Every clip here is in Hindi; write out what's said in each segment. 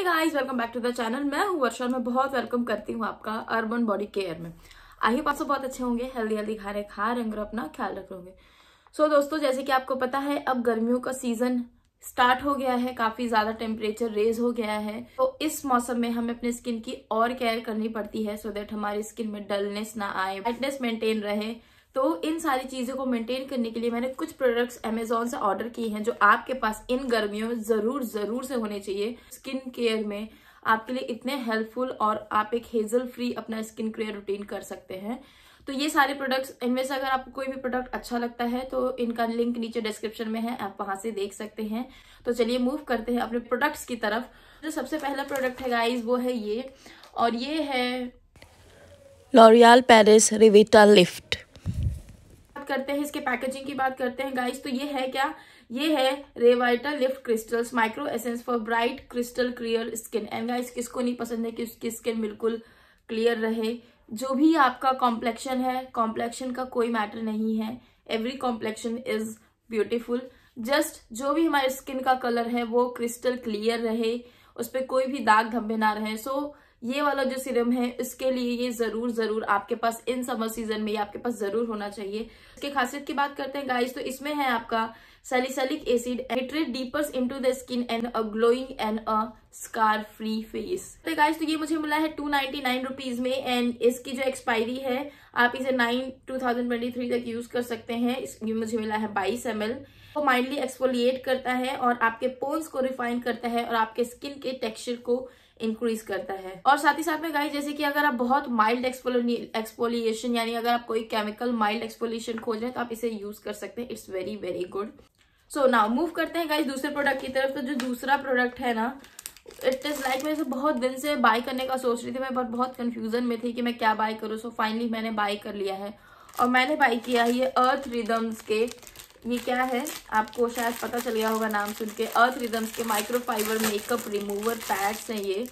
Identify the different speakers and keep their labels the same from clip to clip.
Speaker 1: Hey guys welcome back to the channel मैं हूँ वर्षा मैं बहुत वेलकम करती हूँ आपका अर्बन बॉडी केयर में आई होप आप बहुत अच्छे होंगे हेल्दी हेल्दी खा रहे खा रहे और अपना ख्याल रख रहे सो so, दोस्तों जैसे कि आपको पता है अब गर्मियों का सीजन स्टार्ट हो गया है काफी ज्यादा टेम्परेचर रेज हो गया है तो इस मौसम में हमें अपने स्किन की और केयर करनी पड़ती है सो so देट हमारी स्किन में डलनेस ना आए वाइटनेस मेंटेन रहे तो इन सारी चीज़ों को मेंटेन करने के लिए मैंने कुछ प्रोडक्ट्स अमेजोन से ऑर्डर किए हैं जो आपके पास इन गर्मियों ज़रूर ज़रूर से होने चाहिए स्किन केयर में आपके लिए इतने हेल्पफुल और आप एक हेजल फ्री अपना स्किन केयर रूटीन कर सकते हैं तो ये सारे प्रोडक्ट्स इनमें से अगर आपको कोई भी प्रोडक्ट अच्छा लगता है तो इनका लिंक नीचे डिस्क्रिप्शन में है आप वहां से देख सकते हैं तो चलिए मूव करते हैं अपने प्रोडक्ट्स की तरफ जो सबसे पहला प्रोडक्ट है गाइज वो है ये और ये है लॉरियल पेरिस रिविटा लिफ्ट करते हैं इसके पैकेजिंग की बात करते हैं गाइस तो ये है क्या ये है Revita lift crystals micro essence for bright crystal clear skin and guys किसको नहीं पसंद है कि उसकी स्किन बिल्कुल क्लियर रहे जो भी आपका कॉम्प्लेक्शन है कॉम्प्लेक्शन का कोई मैटर नहीं है every complexion is beautiful just जो भी हमारे स्किन का कलर है वो क्रिस्टल क्लियर रहे उस पर कोई भी दाग धब्बे ना रहे सो so, ये वाला जो सीरम है इसके लिए ये जरूर जरूर आपके पास इन समर सीजन में ये आपके पास जरूर होना चाहिए इसके खासियत की बात करते हैं गाइस तो इसमें है आपका सेलिसलिक एसिड एट्रेट deepers deepers into the skin and a glowing and a scar free तो गाइस तो ये मुझे मिला है नाइन रुपीस में एंड इसकी जो एक्सपायरी है आप इसे ट्वेंटी थ्री तक यूज कर सकते हैं ये मुझे मिला है एम एल को माइंडली एक्सफोलिएट करता है और आपके पोन्स को रिफाइन करता है और आपके स्किन के टेक्सचर को इंक्रीज करता है और साथ ही साथ में गाइस जैसे कि अगर आप बहुत माइल्ड एक्सपोलिएशन यानी अगर आप कोई केमिकल माइल्ड एक्सपोलिएशन खोज रहे तो आप इसे यूज कर सकते हैं it's very very good so now move करते हैं गाइस दूसरे प्रोडक्ट की तरफ तो जो दूसरा प्रोडक्ट है ना इट इज़ लाइक मैं इसे बहुत दिन से बाय करने का सोच रही थी मैं बहुत कंफ्यूजन में थी कि मैं क्या बाय करूँ सो फाइनली मैंने बाय कर लिया है और मैंने बाय किया है ये अर्थ रिदम्स के ये क्या है आपको शायद पता चल गया होगा नाम सुन के अर्थ रिदम्स के माइक्रोफाइबर मेकअप रिमूवर पैड्स हैं ये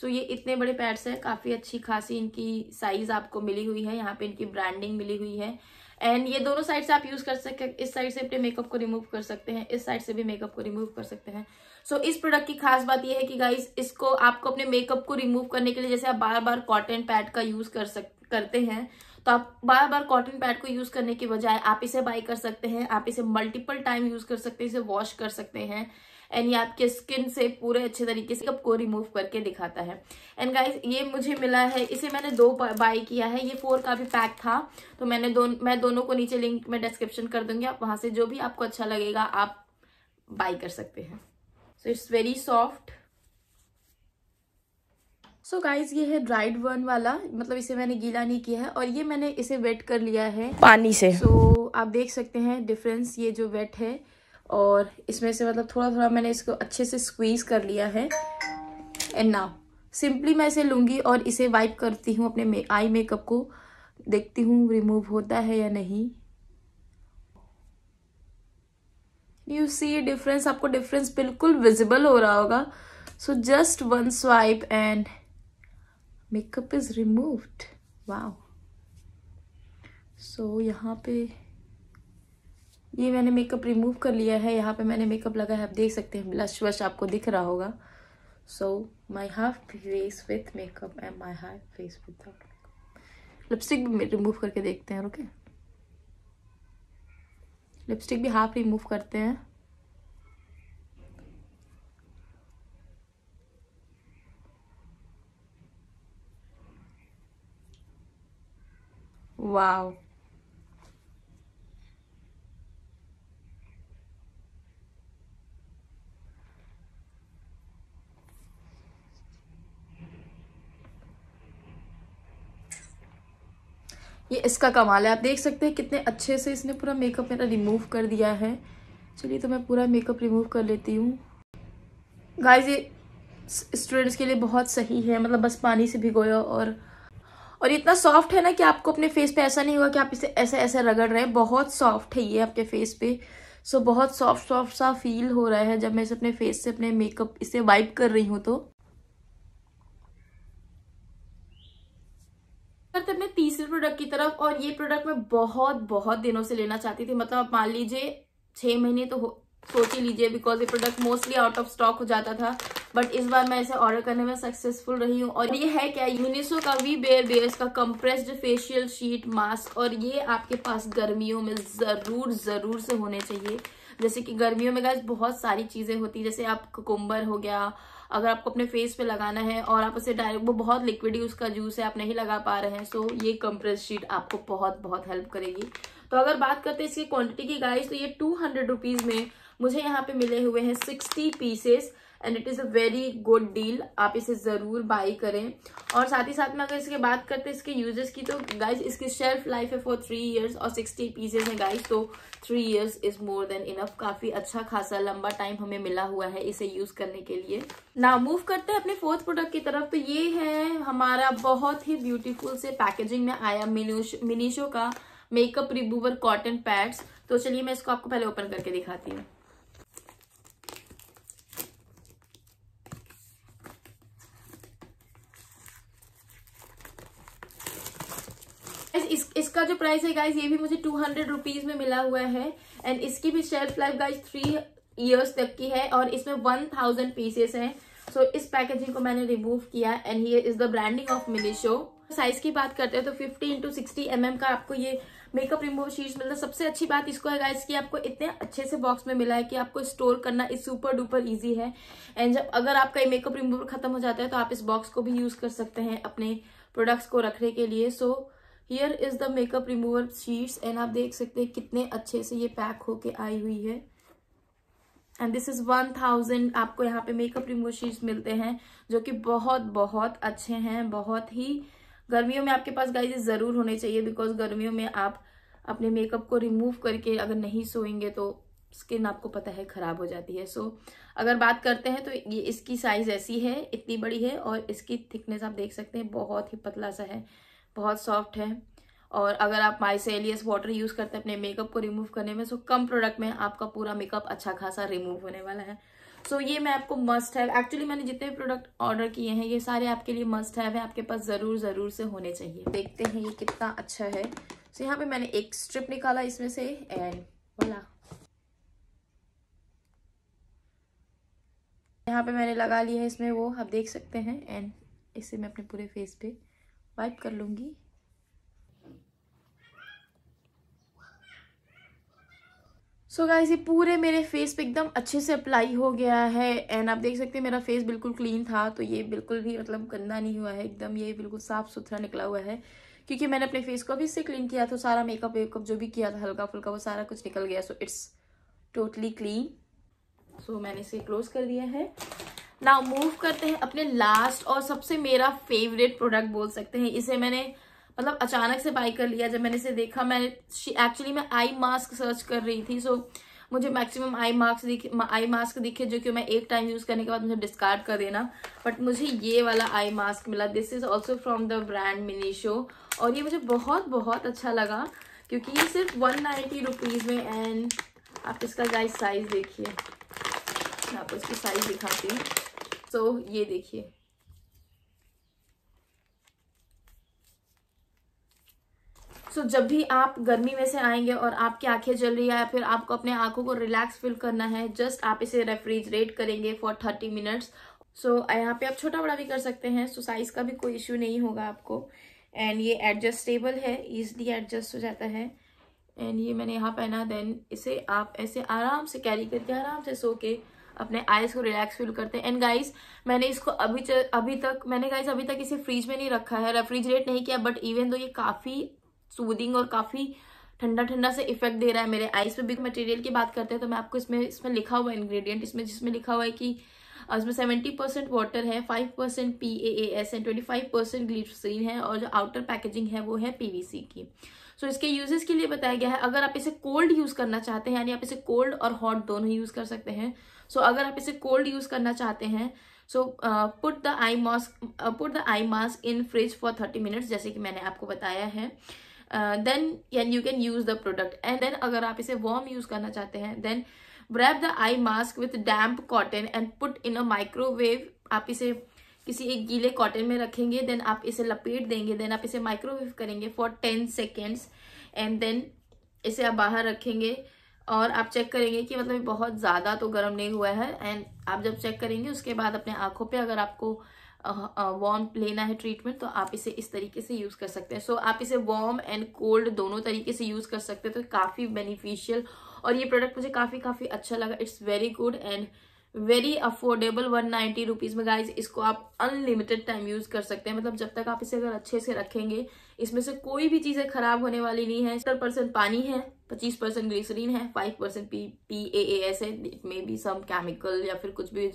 Speaker 1: सो so, ये इतने बड़े पैड्स हैं काफ़ी अच्छी खासी इनकी साइज़ आपको मिली हुई है यहाँ पे इनकी ब्रांडिंग मिली हुई है एंड ये दोनों साइड से आप यूज़ कर सकते हैं इस साइड से अपने मेकअप को रिमूव कर सकते हैं इस साइड से भी मेकअप को रिमूव कर सकते हैं सो so, इस प्रोडक्ट की खास बात यह है कि गाइज इसको आपको अपने मेकअप को रिमूव करने के लिए जैसे आप बार बार कॉटन पैड का यूज़ कर सक करते हैं तो आप बार बार कॉटन पैड को यूज करने के बजाय आप इसे बाई कर सकते हैं आप इसे मल्टीपल टाइम यूज कर सकते हैं इसे वॉश कर सकते हैं एंड ये आपके स्किन से पूरे अच्छे तरीके से कप को रिमूव करके दिखाता है एंड गाइज ये मुझे मिला है इसे मैंने दो बाय किया है ये फोर का भी पैक था तो मैंने दो मैं दोनों को नीचे लिंक में डिस्क्रिप्शन कर दूंगी आप वहां से जो भी आपको अच्छा लगेगा आप बाय कर सकते हैं so it's very soft so so guys ये है ड्राइड वर्न वाला मतलब इसे मैंने गीला नहीं किया है और ये मैंने इसे वेट कर लिया है पानी से सो so, आप देख सकते हैं डिफरेंस ये जो वेट है और इसमें से मतलब थोड़ा थोड़ा मैंने इसको अच्छे से स्क्वीज कर लिया है एंड नाउ सिंपली मैं इसे लूंगी और इसे वाइप करती हूँ अपने आई मेकअप को देखती हूँ रिमूव होता है या नहीं यू सी डिफरेंस आपको डिफरेंस बिल्कुल विजिबल हो रहा होगा so just one swipe and makeup is removed wow so यहाँ पे ये मैंने मेकअप रिमूव कर लिया है यहाँ पे मैंने मेकअप लगा है आप देख सकते हैं ब्लश वश आपको दिख रहा होगा so my half face with makeup and my half face with lipstick भी रिमूव करके देखते हैं ओके लिपस्टिक भी हाफ रिमूव करते हैं Wow. ये इसका कमाल है आप देख सकते हैं कितने अच्छे से इसने पूरा मेकअप मेरा रिमूव कर दिया है चलिए तो मैं पूरा मेकअप रिमूव कर लेती हूँ गाइस ये स्टूडेंट्स के लिए बहुत सही है मतलब बस पानी से भिगोया और और इतना सॉफ्ट है ना कि आपको अपने फेस पे ऐसा नहीं हुआ कि आप इसे ऐसे ऐसे रगड़ रहे हैं बहुत सॉफ्ट है ये आपके फेस पे सो so, बहुत सॉफ्ट सॉफ्ट सा फील हो रहा है जब मैं इसे अपने फेस से अपने मेकअप इसे वाइप कर रही हूँ तो करते अपने तीसरे प्रोडक्ट की तरफ और ये प्रोडक्ट मैं बहुत बहुत दिनों से लेना चाहती थी मतलब आप मान लीजिए छः महीने तो सोच ही लीजिए बिकॉज ये product mostly out of stock हो जाता था बट इस बार मैं इसे ऑर्डर करने में सक्सेसफुल रही हूँ और ये है क्या यूनिसो का वी बेयर बेयर का कंप्रेस्ड फेशियल शीट मास्क और ये आपके पास गर्मियों में ज़रूर ज़रूर से होने चाहिए जैसे कि गर्मियों में गैस बहुत सारी चीज़ें होती है जैसे आप कुकुम्बर हो गया अगर आपको अपने फेस पे लगाना है और आप उसे डायरेक्ट वो बहुत लिक्विड ही उसका जूस है आप नहीं लगा पा रहे हैं सो ये कंप्रेस शीट आपको बहुत बहुत हेल्प करेगी तो अगर बात करते हैं इसकी क्वांटिटी की गाइस तो ये टू हंड्रेड रुपीज़ में मुझे यहाँ पे मिले हुए हैं sixty pieces and it is a very good deal आप इसे ज़रूर बाई करें और साथ ही साथ में अगर इसके बात करते हैं इसके यूजेस की तो गाइज इसकी शेल्फ लाइफ है फॉर थ्री ईयर्स और सिक्सटी पीसेज हैं गाइज तो three years is more than enough काफ़ी अच्छा खासा लंबा टाइम हमें मिला हुआ है इसे यूज़ करने के लिए ना मूव करते हैं अपने फोर्थ प्रोडक्ट की तरफ तो ये है हमारा बहुत ही ब्यूटीफुल से पैकेजिंग में आया मिनीशो का मेकअप रिमूवर कॉटन पैड्स तो चलिए मैं इसको आपको पहले ओपन करके दिखाती हूँ इसका जो प्राइस है गाइज ये भी मुझे टू हंड्रेड रुपीज में मिला हुआ है एंड इसकी भी shelf life guys three years तक की है और इसमें वन थाउजेंड पीसेस है सो so, इस पैकेजिंग को मैंने रिमूव किया एंड ये is the branding of Miniso size की बात करते हैं तो 50 इंटू सिक्सटी एम का आपको ये मेकअप रिमूव शीट मिलता है सबसे अच्छी बात इसको है गाइस कि आपको इतने अच्छे से बॉक्स में मिला है कि आपको स्टोर करना इस सुपर डुपर इजी है एंड जब अगर आपका ये मेकअप रिमूवर खत्म हो जाता है तो आप इस बॉक्स को भी यूज कर सकते हैं अपने प्रोडक्ट्स को रखने के लिए so so, here is the makeup remover sheets and आप देख सकते हैं कितने अच्छे से ये पैक होके आई हुई है and this is one thousand आपको यहाँ पे मेकअप रिमूवर शीट्स मिलते हैं जो कि बहुत बहुत अच्छे हैं बहुत ही गर्मियों में आपके पास गाइज ज़रूर होने चाहिए बिकॉज गर्मियों में आप अपने मेकअप को रिमूव करके अगर नहीं सोएंगे तो स्किन आपको पता है ख़राब हो जाती है सो so, अगर बात करते हैं तो ये इसकी साइज़ ऐसी है इतनी बड़ी है और इसकी थिकनेस आप देख सकते हैं बहुत ही पतला सा है बहुत सॉफ्ट है और अगर आप माइसेलियस वाटर यूज़ करते हैं अपने मेकअप को रिमूव करने में सो कम प्रोडक्ट में आपका पूरा मेकअप अच्छा खासा रिमूव होने वाला है सो so, ये मैं आपको मस्ट हैव एक्चुअली मैंने जितने भी प्रोडक्ट ऑर्डर किए हैं ये सारे आपके लिए मस्ट हैव है आपके पास ज़रूर ज़रूर से होने चाहिए देखते हैं ये कितना अच्छा है सो so, यहाँ पे मैंने एक स्ट्रिप निकाला इसमें से एंड बोला यहाँ पे मैंने लगा लिया है इसमें वो आप देख सकते हैं एंड इसे मैं अपने पूरे फेस पे वाइप कर लूँगी सो गाय ये पूरे मेरे फेस पे एकदम अच्छे से अप्लाई हो गया है एंड आप देख सकते हैं मेरा फेस बिल्कुल क्लीन था तो ये बिल्कुल भी मतलब गंदा नहीं हुआ है एकदम ये बिल्कुल साफ सुथरा निकला हुआ है क्योंकि मैंने अपने फेस को अभी इससे क्लीन किया तो सारा मेकअप वेकअप जो भी किया था हल्का फुल्का वो सारा कुछ निकल गया so it's totally clean so मैंने इसे क्लोज कर दिया है नाउ मूव करते हैं अपने लास्ट और सबसे मेरा फेवरेट प्रोडक्ट बोल सकते हैं इसे मैंने मतलब अचानक से बाई कर लिया जब मैंने इसे देखा मैंने एक्चुअली मैं आई मास्क सर्च कर रही थी सो मुझे मैक्सिमम आई मास्क दिखे आई मास्क दिखे जो कि मैं एक टाइम यूज करने के बाद मुझे डिस्कार्ड कर देना बट मुझे ये वाला आई मास्क मिला this is also from the brand Miniso और ये मुझे बहुत बहुत अच्छा लगा क्योंकि ये सिर्फ वन नाइन्टी रुपीज़ में एंड आप इसका गाइस साइज़ देखिए मैं आपको इसकी साइज़ दिखाती हूँ सो तो so, ये देखिए सो so, जब भी आप गर्मी में से आएंगे और आपकी आंखें जल रही है या फिर आपको अपने आंखों को रिलैक्स फील करना है जस्ट आप इसे रेफ्रिजरेट करेंगे फॉर थर्टी मिनट्स सो यहाँ पे आप छोटा बड़ा भी कर सकते हैं सो so, साइज का भी कोई इश्यू नहीं होगा आपको एंड ये एडजस्टेबल है इजली एडजस्ट हो जाता है एंड ये मैंने यहाँ पहना देन इसे आप ऐसे आराम से कैरी करके आराम से सो के अपने आईज को रिलैक्स फील करते हैं एंड गाइस मैंने इसको अभी अभी तक मैंने गाइस अभी तक इसे फ्रीज में नहीं रखा है रेफ्रिजरेट नहीं किया बट इवन दो ये काफ़ी सूदिंग और काफ़ी ठंडा ठंडा से इफेक्ट दे रहा है मेरे आइस पे बिग मटेरियल की बात करते हैं तो मैं आपको इसमें इसमें लिखा हुआ इंग्रेडिएंट इसमें जिसमें लिखा हुआ है कि इसमें सेवेंटी परसेंट वाटर है five percent P A A S and twenty five percent glycerin है और जो आउटर पैकेजिंग है वो है पीवीसी की सो so, इसके यूजेस के लिए बताया गया है अगर आप इसे कोल्ड यूज करना चाहते हैं यानी आप इसे कोल्ड और हॉट दोनों यूज कर सकते हैं सो so, अगर आप इसे कोल्ड यूज करना चाहते हैं so put the eye mask put the eye mask in fridge for thirty minutes जैसे कि मैंने आपको बताया है then and you can use the product and then अगर आप इसे वॉर्म यूज करना चाहते हैं then wrap the eye mask with damp cotton and put in a microwave आप इसे किसी एक गीले कॉटन में रखेंगे देन आप इसे लपेट देंगे देन आप इसे माइक्रोवेव करेंगे for ten seconds and then इसे आप बाहर रखेंगे और आप चेक करेंगे कि मतलब बहुत ज़्यादा तो गर्म नहीं हुआ है एंड आप जब चेक करेंगे उसके बाद अपने आँखों पर अगर आपको वार्म लेना है ट्रीटमेंट तो आप इसे इस तरीके से यूज़ कर सकते हैं सो so, आप इसे वार्म एंड कोल्ड दोनों तरीके से यूज़ कर सकते हैं तो काफ़ी बेनिफिशियल और ये प्रोडक्ट मुझे काफ़ी काफ़ी अच्छा लगा it's very good and very affordable one ninety rupees में गाइज इसको आप अनलिमिटेड टाइम यूज़ कर सकते हैं मतलब जब तक आप इसे अगर अच्छे से रखेंगे इसमें से कोई भी चीज़ें खराब होने वाली नहीं है सत्तर परसेंट पानी है पच्चीस परसेंट ग्लिसरीन है five percent P P A A S है मे बी सम केमिकल या फिर कुछ भी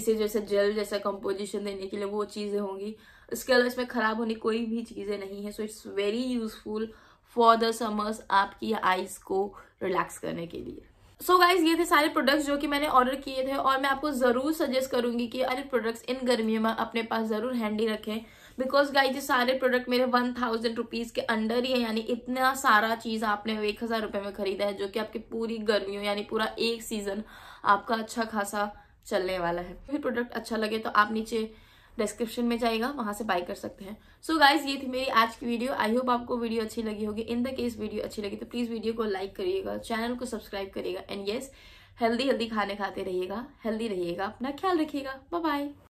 Speaker 1: इसे जैसे जेल जैसा कंपोजिशन देने के लिए वो चीज़ें होंगी इसके अलावा इसमें खराब होने कोई भी चीज़ें नहीं है so it's very useful for the summers आपकी आईज को रिलैक्स करने के लिए सो so गाइज ये थे सारे प्रोडक्ट्स जो कि मैंने ऑर्डर किए थे और मैं आपको ज़रूर सजेस्ट करूंगी कि अरे प्रोडक्ट्स इन गर्मियों में अपने पास ज़रूर हैंडी रखें बिकॉज गाइज ये सारे प्रोडक्ट मेरे वन थाउजेंड रुपीज़ के अंडर ही है यानी इतना सारा चीज़ आपने एक हज़ार रुपये में खरीदा है जो कि आपकी पूरी गर्मियों यानी पूरा एक सीज़न आपका अच्छा खासा चलने वाला है फिर प्रोडक्ट अच्छा लगे तो आप नीचे डिस्क्रिप्शन में जाएगा वहां से बाय कर सकते हैं सो so गाइज ये थी मेरी आज की वीडियो आई होप आपको वीडियो अच्छी लगी होगी इन द केस वीडियो अच्छी लगी तो प्लीज़ वीडियो को लाइक करिएगा चैनल को सब्सक्राइब करिएगा एंड येस हेल्दी हेल्दी खाने खाते रहिएगा हेल्दी रहिएगा अपना ख्याल रखिएगा बाय